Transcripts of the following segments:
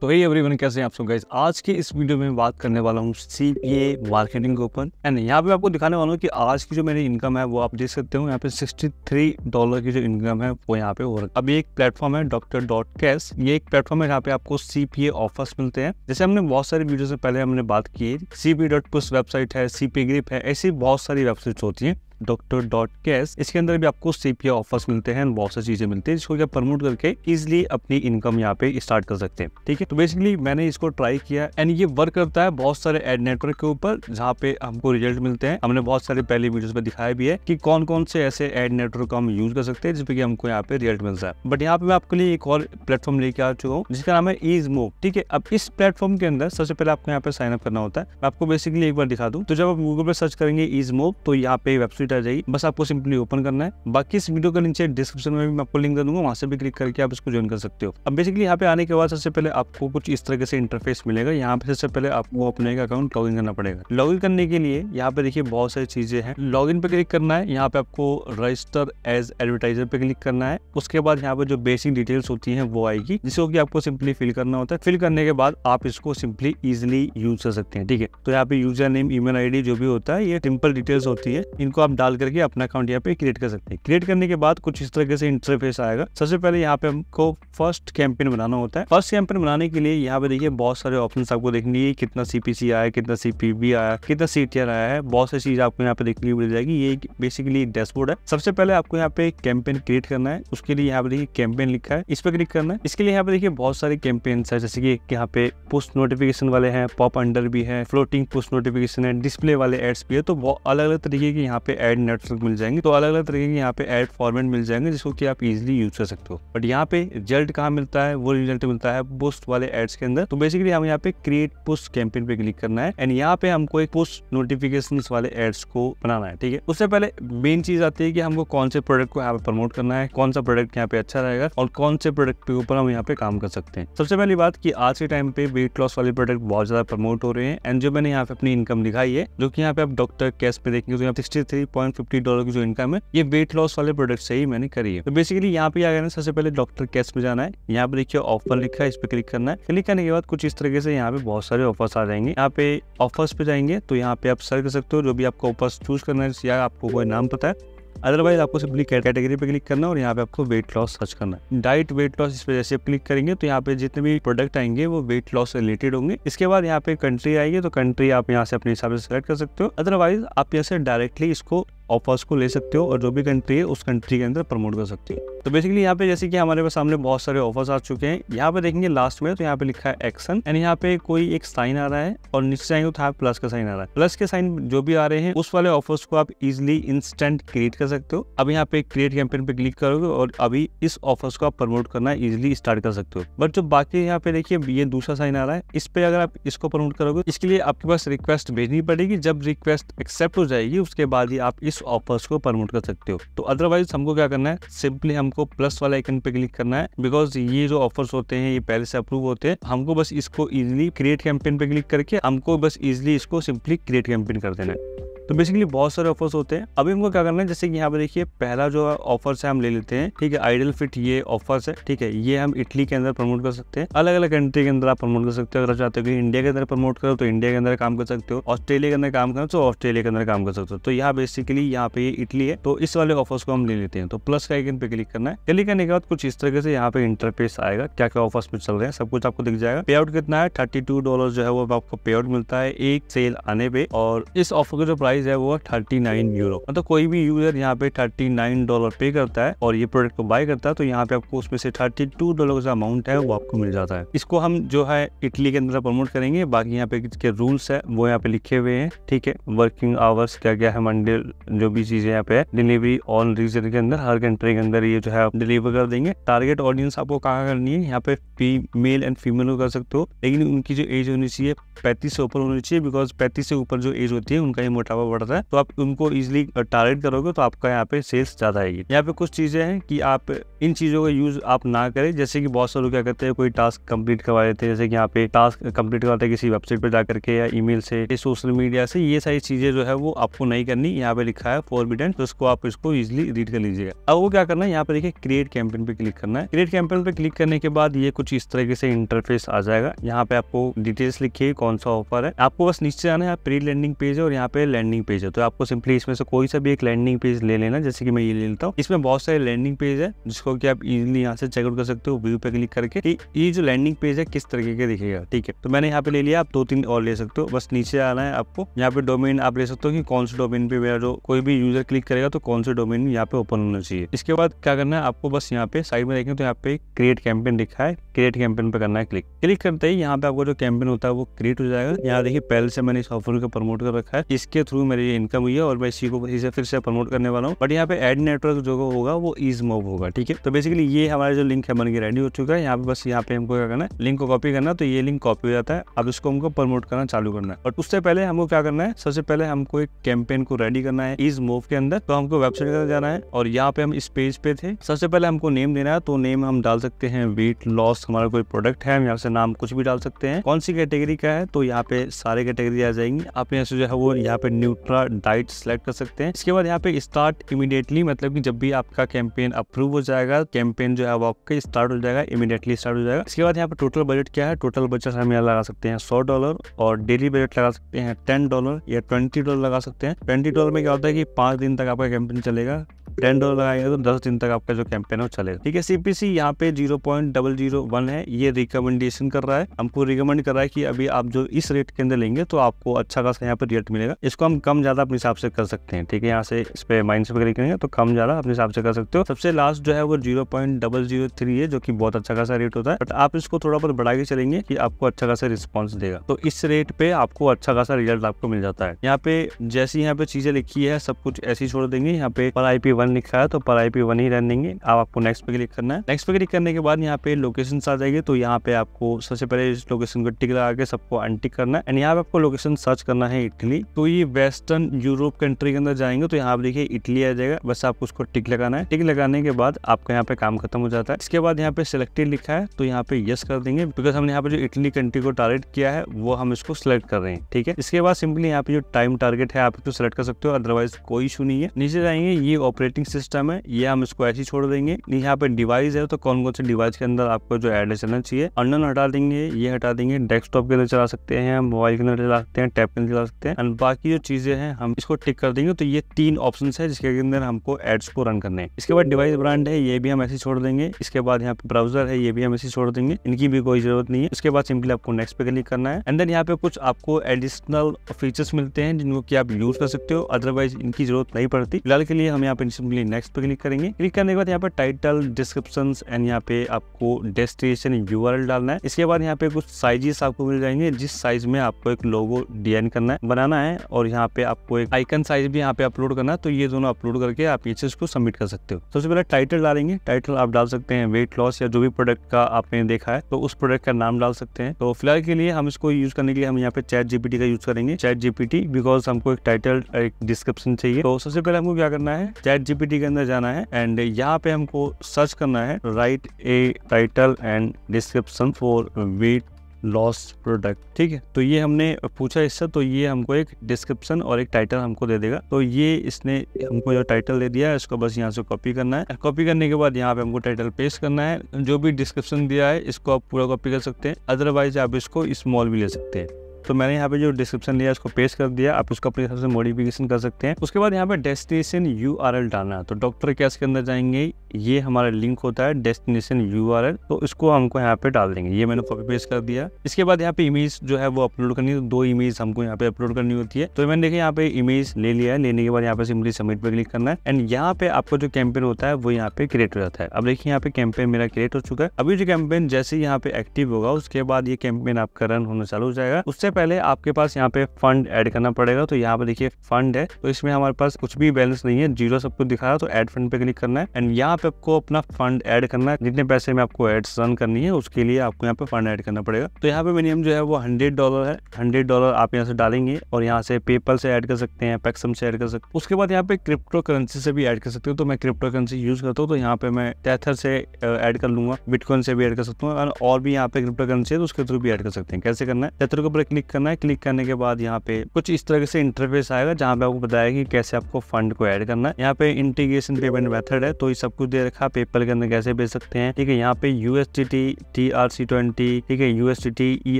तो hey everyone कैसे हैं आप सब गाइज आज के इस वीडियो में बात करने वाला हूँ सी पी ए मार्केटिंग के ऊपर एंड यहाँ पे आपको दिखाने वाला हूँ कि आज की जो मेरी इनकम है वो आप देख सकते हो यहाँ पे 63 डॉलर की जो इनकम है वो यहाँ पे हो रहा है अभी एक प्लेटफॉर्म है डॉक्टर डॉट कैश ये एक प्लेटफॉर्म है जहाँ पे आपको सी पी ए ऑफर्स मिलते हैं जैसे हमने बहुत सारी वीडियो से पहले हमने बात की सी पी डॉट वेबसाइट है सी पी ग्रिप है ऐसी बहुत सारी वेबसाइट होती है डॉक्टर डॉट कैश इसके अंदर भी आपको सीपीए ऑफर्स मिलते हैं बहुत सारी चीजें मिलती है जिसको आप प्रमोट करके इजिली अपनी इनकम यहाँ पे स्टार्ट कर सकते हैं ठीक है तो बेसिकली मैंने इसको ट्राई किया एंड ये वर्क करता है बहुत सारे एड नेटवर्क के ऊपर जहाँ पे हमको रिजल्ट मिलते हैं हमने बहुत सारे पहले वीडियोस में दिखाया भी है कि कौन कौन से ऐसे एड नेटवर्क हम यूज कर सकते हैं जिसपे कि हमको यहाँ पे रिजल्ट मिलता है बट यहाँ पे मैं आपके लिए एक और प्लेटफॉर्म लेके आ चुका हूँ जिसका नाम है ईज मूव ठीक है अब इस प्लेटफॉर्म के अंदर सबसे पहले आपको यहाँ पे साइन अप करना होता है मैं आपको बेसिकली एक बार दिखा दूँ तो जब आप गूगल पर सर्च करेंगे ईज मूव तो यहाँ पे वेबसाइट वेबसाइट आ जाएगी बस आपको सिंपली ओपन करना है बाकी इस वीडियो का नीचे डिस्क्रिप्शन में भी मैं आपको लिंक दे दूंगा वहां से भी क्लिक करके आप इसको ज्वाइन कर सकते हो अब बेसिकली यहाँ पे आने के बाद सबसे पहले आपको कुछ इस तरह से इंटरफेस मिलेगा यहाँ पे सबसे पहले आपको अपने अकाउंट लॉग करना पड़ेगा लॉग करने के लिए यहाँ पे देखिए बहुत सारी चीजें हैं लॉग पे क्लिक करना है यहाँ पे आपको रजिस्टर एज एडवर्टाइजर पे क्लिक करना है उसके बाद यहाँ पे जो बेसिक डिटेल्स होती है वो आएगी जिसको की आपको सिंपली फिल करना होता है फिल करने के बाद आप इसको सिंपली इजिली यूज कर सकते हैं ठीक है तो यहाँ पे यूजर नेम ईमेल आईडी जो भी होता है ये सिंपल डिटेल्स होती है इनको आप डाल करके अपना अकाउंट यहाँ पे क्रिएट कर सकते हैं क्रिएट करने के बाद कुछ इस तरीके से इंटरफेस आएगा सबसे पहले यहाँ पे हमको फर्स्ट कैंपेन बनाना होता है फर्स्ट कैंपेन बनाने के लिए यहाँ पे देखिए बहुत सारे ऑप्शन आपको देखने कितना सीपीसी आया कितना सीपीबी आया कितना सी आया है बहुत सारी चीज आपको यहाँ पे देखने को मिल जाएगी ये बेसिकली डैशबोर्ड है सबसे पहले आपको यहाँ पे कैंपेन क्रिएट करना है उसके लिए यहाँ पे देखिए कैंपेन लिखा है इस पर क्लिक करना है इसके लिए यहाँ पे देखिए बहुत सारे कैंपेन है जैसे की यहाँ पे पुस्ट नोटिफिकेशन वाले हैं पॉप अंडर भी है फ्लोटिंग पोस्ट नोटिफिकेशन है डिस्प्ले वाले एड्स भी है तो अलग अलग तरीके के यहाँ पे एड नेटवर्क मिल जाएंगे तो अलग अलग तरीके के यहाँ पे एड फॉर्मेट मिल जाएंगे जिसको कि आप इजिली यूज कर सकते हो बट यहाँ पे रिजल्ट कहाँ मिलता है वो रिजल्ट मिलता है पोस्ट वाले एड्स के अंदर तो बेसिकली हम यहाँ पे क्रिएट पोस्ट कैंपेन पे क्लिक करना है एंड यहाँ पे हमको एक पोस्ट नोटिफिकेशन वाले एड्स को बनाना है ठीक है उससे पहले मेन चीज आती है कि हमको कौन से प्रोडक्ट को यहाँ पे प्रमोट करना है कौन सा प्रोडक्ट यहाँ पे अच्छा रहेगा और कौन से प्रोडक्ट के ऊपर हम यहाँ पे काम कर सकते हैं सबसे पहली बात की आज के टाइम पे वेट लॉस वाले प्रोडक्ट बहुत ज्यादा प्रमोट हो रहे हैं एंड जो मैंने यहाँ पे अपनी इनकम दिखाई है जो की यहाँ पे आप डॉक्टर कैश पे देखेंगे तो यहाँ sixty three point fifty dollar की जो इनकम है ये वेट लॉस वाले प्रोडक्ट से ही मैंने करी है तो बेसिकली यहाँ पे आ गया सबसे पहले डॉक्टर कैश में जाना है यहाँ पे देखिए ऑफर लिखा है इस पर क्लिक करना है क्लिक करने के बाद कुछ इस तरीके से यहाँ पे बहुत सारे ऑफर्स आ जाएंगे यहाँ पे ऑफर्स पे जाएंगे तो यहाँ पे आप सर्च कर सकते हो जो भी आपको ऑफर्स चूज करना है या आपको कोई नाम पता है अदरवाइज आपको सिंपली कैटेगरी पे क्लिक करना और यहाँ पे आपको वेट लॉस सर्च करना है डाइट वेट लॉस इस पर जैसे आप क्लिक करेंगे तो यहाँ पे जितने भी प्रोडक्ट आएंगे वो वेट लॉस रिलेटेड होंगे इसके बाद यहाँ पे कंट्री आएगी तो कंट्री आप यहाँ से अपने हिसाब से सेलेक्ट कर सकते हो अदरवाइज आप यहाँ से डायरेक्टली इसको ऑफर्स को ले सकते हो और जो भी कंट्री है उस कंट्री के अंदर प्रमोट कर सकते हो तो बेसिकली यहाँ पे जैसे कि हमारे पास सामने बहुत सारे ऑफर्स आ चुके हैं यहाँ पे देखेंगे लास्ट में तो यहाँ पे लिखा है एक्शन एंड यहाँ पे कोई एक साइन आ रहा है और नीचे जाएंगे तो प्लस हाँ, का साइन आ रहा है प्लस के साइन जो भी आ रहे हैं उस वाले ऑफर्स को आप इजिली इंस्टेंट क्रिएट कर सकते हो अब यहाँ पे क्रिएट कैंपेन पे क्लिक करोगे और अभी इस ऑफर्स को आप प्रमोट करना इजिली स्टार्ट कर सकते हो बट जो बाकी यहाँ पे देखिए ये दूसरा साइन आ रहा है इस पे अगर आप इसको प्रमोट करोगे इसके लिए आपके पास रिक्वेस्ट भेजनी पड़ेगी जब रिक्वेस्ट एक्सेप्ट हो जाएगी उसके बाद ही आप इस ऑफर्स को प्रमोट कर सकते हो तो अदरवाइज हमको क्या करना है सिंपली हमको प्लस वाला आइकन पे क्लिक करना है बिकॉज ये जो ऑफर्स होते हैं ये पहले से अप्रूव होते हैं हमको बस इसको इजिली क्रिएट कैंपेन पे क्लिक करके हमको बस इजिली इसको सिंपली क्रिएट कैंपेन कर देना है तो बेसिकली बहुत सारे ऑफर्स होते हैं अभी हमको क्या करना है जैसे कि यहाँ पे देखिए पहला जो ऑफर्स है हम ले लेते हैं ठीक है आइडल फिट ये ऑफर्स है ठीक है ये हम इटली के अंदर प्रमोट कर सकते हैं अलग अलग कंट्री के अंदर आप प्रमोट कर सकते हो अगर चाहते हो कि इंडिया के अंदर प्रमोट करो तो इंडिया के अंदर काम कर सकते हो ऑस्ट्रेलिया के अंदर काम करो तो ऑस्ट्रेलिया के अंदर काम कर सकते हो तो यहाँ बेसिकली यहाँ पे इटली है तो इस वाले ऑफर्स को हम ले लेते हैं तो प्लस का आइकन पे क्लिक करना है क्लिक करने के बाद कुछ इस तरह से यहाँ पे इंटरफेस आएगा क्या क्या ऑफर्स में चल रहे हैं सब कुछ आपको दिख जाएगा पे आउट कितना है थर्टी डॉलर जो है वो आपको पे आउट मिलता है एक सेल आने पे और इस ऑफर का जो प्राइस प्राइस है वो थर्टी नाइन यूरो मतलब तो कोई भी यूजर यहाँ पे थर्टी नाइन डॉलर पे करता है और ये प्रोडक्ट को बाय करता है तो यहाँ पे आपको उसमें से थर्टी टू डॉलर का अमाउंट है वो आपको मिल जाता है इसको हम जो है इटली के अंदर प्रमोट करेंगे बाकी यहाँ पे इसके रूल्स है वो यहाँ पे लिखे हुए हैं ठीक है वर्किंग आवर्स क्या क्या है मंडे जो भी चीजें यहाँ पे डिलीवरी ऑन रीजन के अंदर हर कंट्री के अंदर ये जो है डिलीवर कर देंगे टारगेट ऑडियंस आपको कहाँ करनी है यहाँ पे फीमेल एंड फीमेल को कर सकते हो लेकिन उनकी जो एज होनी चाहिए पैंतीस से ऊपर होनी चाहिए बिकॉज पैंतीस से ऊपर जो एज होती है उनका ये मोटापा बढ़ रहा है तो आप उनको इजिली टारगेट करोगे तो आपका यहाँ पे सेल्स ज्यादा आएगी यहाँ पे कुछ चीजें हैं कि आप इन चीजों का यूज आप ना करें जैसे कि बहुत सारे क्या करते हैं कोई टास्क कंप्लीट करवा देते हैं जैसे कि यहाँ पे टास्क कंप्लीट करवाते हैं किसी वेबसाइट पर जाकर के या ई से या सोशल मीडिया से ये सारी चीजें जो है वो आपको नहीं करनी यहाँ पे लिखा है फॉरबिडन तो उसको आप इसको इजिली रीड कर लीजिएगा अब वो क्या करना है यहाँ पे देखिए क्रिएट कैंपेन पे क्लिक करना है क्रिएट कैंपेन पे क्लिक करने के बाद ये कुछ इस तरीके से इंटरफेस आ जाएगा यहाँ पे आपको डिटेल्स लिखिए कौन सा ऑफर है आपको बस नीचे आना है प्री लैंडिंग पेज है और यहाँ पे लैंडिंग लैंडिंग पेज है तो आपको सिंपली इसमें से कोई सा भी एक लैंडिंग पेज ले लेना जैसे कि मैं ये ले लेता हूँ इसमें बहुत सारे लैंडिंग पेज है जिसको कि आप इजिली यहाँ से चेकआउट कर सकते हो व्यू पे क्लिक करके कि ये जो लैंडिंग पेज है किस तरीके के दिखेगा ठीक है तो मैंने यहाँ पे ले लिया आप दो तीन और ले सकते हो बस नीचे आना है आपको यहाँ पे डोमेन आप ले सकते हो कि कौन से डोमेन पे मेरा जो कोई भी यूजर क्लिक करेगा तो कौन से डोमेन यहाँ पे ओपन होना चाहिए इसके बाद क्या करना है आपको बस यहाँ पे साइड में देखें तो यहाँ पे क्रिएट कैंपेन लिखा है क्रिएट कैंपेन पे करना है क्लिक क्लिक करते ही यहाँ पे आपको जो कैंपेन होता है वो क्रिएट हो जाएगा यहाँ देखिए पहले से मैंने इस ऑफर को प्रमोट कर रखा है इसके थ्रू थ्रू मेरी ये इनकम हुई है और मैं इसी को इसे फिर से प्रमोट करने वाला हूँ बट यहाँ पे एड नेटवर्क जो होगा वो इज मोव होगा ठीक है तो बेसिकली ये हमारा जो लिंक है बन के रेडी हो चुका है यहाँ पे बस यहाँ पे हमको क्या करना है लिंक को कॉपी करना तो ये लिंक कॉपी हो जाता है अब इसको हमको प्रमोट करना चालू करना है बट उससे पहले हमको क्या करना है सबसे पहले हमको एक कैंपेन को रेडी करना है इज मोव के अंदर तो हमको वेबसाइट पर जाना है और यहाँ पे हम इस पेज पे थे सबसे पहले हमको नेम देना है तो नेम हम डाल सकते हैं वेट लॉस हमारा कोई प्रोडक्ट है हम यहाँ से नाम कुछ भी डाल सकते हैं कौन सी कैटेगरी का है तो यहाँ पे सारे कैटेगरी आ जाएंगी आप यहाँ से जो है वो यहाँ पे न्यू न्यूट्रा डाइट सेलेक्ट कर सकते हैं इसके बाद यहाँ पे स्टार्ट इमीडिएटली मतलब कि जब भी आपका कैंपेन अप्रूव हो जाएगा कैंपेन जो है वो आपका स्टार्ट हो जाएगा इमीडिएटली स्टार्ट हो जाएगा इसके बाद यहाँ पे टोटल बजट क्या है टोटल बजट हम यहाँ लगा सकते हैं सौ डॉलर और डेली बजट लगा सकते हैं टेन डॉलर या ट्वेंटी डॉलर लगा सकते हैं ट्वेंटी डॉलर में क्या होता है कि पांच दिन तक आपका कैंपेन चलेगा टेन डॉलर लगाएंगे तो दस दिन तक आपका जो कैंपेन है वो चलेगा ठीक है सीपीसी यहाँ पे zero point double zero one है ये रिकमेंडेशन कर रहा है हमको रिकमेंड कर रहा है कि अभी आप जो इस रेट के अंदर लेंगे तो आपको अच्छा खासा यहाँ पे रेट मिलेगा इसको हम कम ज्यादा अपने हिसाब से कर सकते हैं ठीक है यहाँ से इस पे माइंड वगैरह करेंगे तो कम ज्यादा अपने हिसाब से कर सकते हो सबसे लास्ट जो है वो zero point double zero three है जो की बहुत अच्छा खासा रेट होता है बट आप इसको थोड़ा बहुत बढ़ा के चलेंगे की आपको अच्छा खासा रिस्पॉन्स देगा तो इस रेट पे आपको अच्छा खासा रिजल्ट आपको मिल जाता है यहाँ पे जैसी यहाँ पे चीजें लिखी है सब कुछ ऐसी छोड़ देंगे यहाँ पे पर आई पी वन वन लिखा है तो पर आई पी वन ही रहने देंगे अब आपको नेक्स्ट पे क्लिक करना है नेक्स्ट पे क्लिक करने के बाद यहाँ पे लोकेशन आ जाएगी तो यहाँ पे आपको सबसे पहले इस लोकेशन को टिक लगा के सबको अनटिक करना है एंड यहाँ पे आपको लोकेशन सर्च करना है इटली तो ये वेस्टर्न यूरोप कंट्री के अंदर जाएंगे तो यहाँ पे देखिए इटली आ जाएगा बस आपको उसको टिक लगाना है टिक लगाने के बाद आपका यहाँ पे काम खत्म हो जाता है इसके बाद यहाँ पे सिलेक्टेड लिखा है तो यहाँ पे यस कर देंगे बिकॉज हमने यहाँ पे जो इटली कंट्री को टारगेट किया है वो हम इसको सिलेक्ट कर रहे हैं ठीक है इसके बाद सिंपली यहाँ पे जो टाइम टारगेट है आप इसको सिलेक्ट कर सकते हो अदरवाइज कोई इशू नहीं है नीचे जाएंगे ये ऑपरेटिंग ऑपरेटिंग सिस्टम है ये हम इसको ऐसे ही छोड़ देंगे यहाँ पे डिवाइस है तो कौन कौन से डिवाइस के अंदर आपको जो एड चलना चाहिए अंडन हटा देंगे ये हटा देंगे डेस्कटॉप के अंदर चला सकते हैं हम मोबाइल के अंदर चला सकते हैं टैब के अंदर चला सकते हैं एंड बाकी जो चीजें हैं हम इसको टिक कर देंगे तो ये तीन ऑप्शन है जिसके अंदर हमको एड्स को रन करने हैं इसके बाद डिवाइस ब्रांड है ये भी हम ऐसे छोड़ देंगे इसके बाद यहाँ पे ब्राउजर है ये भी हम ऐसे छोड़ देंगे इनकी भी कोई जरूरत नहीं है उसके बाद सिंपली आपको नेक्स्ट पे क्लिक करना है एंड देन यहाँ पे कुछ आपको एडिशनल फीचर्स मिलते हैं जिनको की आप यूज कर सकते हो अदरवाइज इनकी जरूरत नहीं पड़ती फिलहाल के लिए हम यहाँ पे सिंपली नेक्स्ट पे क्लिक करेंगे क्लिक करने के बाद यहाँ पे टाइटल डिस्क्रिप्शन एंड यहाँ पे आपको डेस्टिनेशन यू डालना है इसके बाद यहाँ पे कुछ साइजेस आपको मिल जाएंगे जिस साइज में आपको एक लोगो डिजाइन करना है बनाना है और यहाँ पे आपको एक आइकन साइज भी यहाँ पे अपलोड करना है तो ये दोनों अपलोड करके आप ये चीज को सबमिट कर सकते हो सबसे पहले टाइटल डालेंगे टाइटल आप डाल सकते हैं वेट लॉस या जो भी प्रोडक्ट का आपने देखा है तो उस प्रोडक्ट का नाम डाल सकते हैं तो फिलहाल के लिए हम इसको यूज करने के लिए हम यहाँ पे चैट जीपीटी का यूज करेंगे चैट जीपीटी बिकॉज हमको एक टाइटल एक डिस्क्रिप्शन चाहिए तो सबसे पहले हमको क्या करना है चैट जीपीटी के अंदर जाना है एंड यहाँ पे हमको सर्च करना है write a title and description for weight loss product ठीक है तो ये हमने पूछा इससे तो ये हमको एक डिस्क्रिप्शन और एक टाइटल हमको दे देगा तो ये इसने हमको जो टाइटल दे दिया है इसको बस यहाँ से कॉपी करना है कॉपी करने के बाद यहाँ पे हमको टाइटल पेस्ट करना है जो भी डिस्क्रिप्शन दिया है इसको आप पूरा कॉपी कर सकते हैं अदरवाइज आप इसको स्मॉल भी ले सकते हैं तो मैंने यहाँ पे जो डिस्क्रिप्शन लिया उसको पेस्ट कर दिया आप उसको अपने हिसाब से मॉडिफिकेशन कर सकते हैं उसके बाद यहाँ पे डेस्टिनेशन यू डालना है तो डॉक्टर कैश के अंदर जाएंगे ये हमारा लिंक होता है डेस्टिनेशन यू तो इसको हमको यहाँ पे डाल देंगे ये मैंने कॉपी पेस्ट कर दिया इसके बाद यहाँ पे इमेज जो है वो अपलोड करनी है दो इमेज हमको यहाँ पे अपलोड करनी होती है तो मैंने देखिए यहाँ पे इमेज ले लिया है लेने के बाद यहाँ पे सिम्पली सबमिट पे क्लिक करना है एंड यहाँ पे आपको जो कैंपेन होता है वो यहाँ पे क्रिएट हो जाता है अब देखिए यहाँ पे कैंपेन मेरा क्रिएट हो चुका है अभी जो कैंपेन जैसे यहाँ पे एक्टिव होगा उसके बाद ये कैंपेन आपका रन होना चालू हो जाएगा उससे पहले आपके पास यहाँ पे फंड ऐड करना पड़ेगा तो यहाँ पे देखिए फंड है तो इसमें हमारे पास कुछ भी बैलेंस नहीं है जीरो सब कुछ दिखा रहा है तो ऐड फंड पे क्लिक करना है एंड यहाँ पे आपको अपना फंड ऐड करना है जितने पैसे में आपको एड्स रन करनी है उसके लिए आपको यहाँ पे फंड ऐड करना पड़ेगा तो यहाँ पे मिनिमम जो है वो हंड्रेड डॉलर है हंड्रेड डॉलर आप यहाँ से डालेंगे और यहाँ से पेपल से ऐड कर सकते हैं पैक्सम से ऐड कर सकते हैं उसके बाद यहाँ पे क्रिप्टो करेंसी से भी ऐड कर सकते हो तो मैं क्रिप्टो करेंसी यूज करता हूँ तो यहाँ पे मैं टैथर से ऐड कर लूंगा बिटकॉइन से भी ऐड कर सकता हूँ और भी यहाँ पे क्रिप्टो करेंसी है तो उसके थ्रू भी ऐड कर सकते हैं कैसे करना है टैथर के ऊपर क्लिक क्लिक करना है क्लिक करने के बाद यहाँ पे कुछ इस तरह से इंटरफेस आएगा जहाँ पे आपको बताया कि कैसे आपको फंड को ऐड करना है यहाँ पे इंटीग्रेशन पेमेंट मेथड है तो ये सब कुछ दे रखा है पेपल के अंदर कैसे भेज सकते हैं ठीक है यहाँ पे US T R C twenty ठीक है US E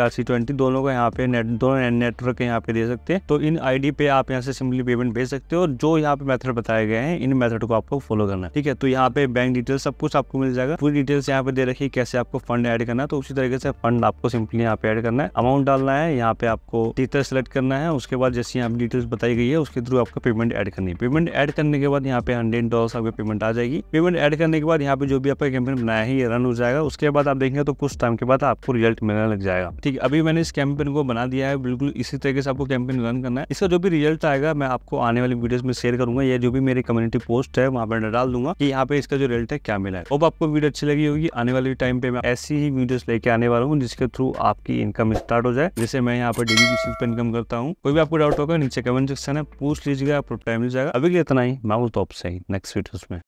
R C twenty दोनों को यहाँ पे नेट दोनों नेटवर्क यहाँ पे दे सकते हैं तो इन आई पे आप यहाँ से सिंपली पेमेंट भेज सकते हो जो यहाँ पे मेथड बताए गए हैं इन मेथड को आपको फॉलो करना है ठीक है तो यहाँ पे बैंक डिटेल सब कुछ आपको मिल जाएगा पूरी डिटेल्स यहाँ पे दे रखी कैसे आपको फंड ऐड करना है तो उसी तरीके से फंड आपको सिंपली यहाँ पे ऐड करना है अमाउंट डालना है यहाँ यहाँ पे आपको टीचर सेलेक्ट करना है उसके बाद जैसे यहाँ डिटेल्स बताई गई है उसके थ्रू आपका पेमेंट ऐड करनी है पेमेंट ऐड करने के बाद यहाँ पे हंड्रेड डॉलर आपकी पेमेंट आ जाएगी पेमेंट ऐड करने के बाद यहाँ पे जो भी आपका कैंपेन बनाया है ये रन हो जाएगा उसके बाद आप देखेंगे तो कुछ टाइम के बाद आपको रिजल्ट मिलने लग जाएगा ठीक अभी मैंने इस कैंपेन को बना दिया है बिल्कुल इसी तरीके से आपको कैंपेन रन करना है इसका जो भी रिजल्ट आएगा मैं आपको आने वाली वीडियो में शेयर करूंगा या जो भी मेरी कम्युनिटी पोस्ट है वहाँ पर डाल दूंगा कि यहाँ पे इसका जो रिजल्ट है क्या मिला है अब आपको वीडियो अच्छी लगी होगी आने वाले टाइम पे मैं ऐसी ही वीडियोस लेके आने वाला हूँ जिसके थ्रू आपकी इनकम स्टार्ट हो जाए जैसे मैं मैं यहाँ पर डेली बेसिस पर इनकम करता हूँ कोई भी आपको डाउट होगा नीचे कमेंट सेक्शन है पूछ लीजिएगा आपको टाइम मिल जाएगा अभी के इतना ही मैं हूँ तो आपसे नेक्स्ट वीडियोस में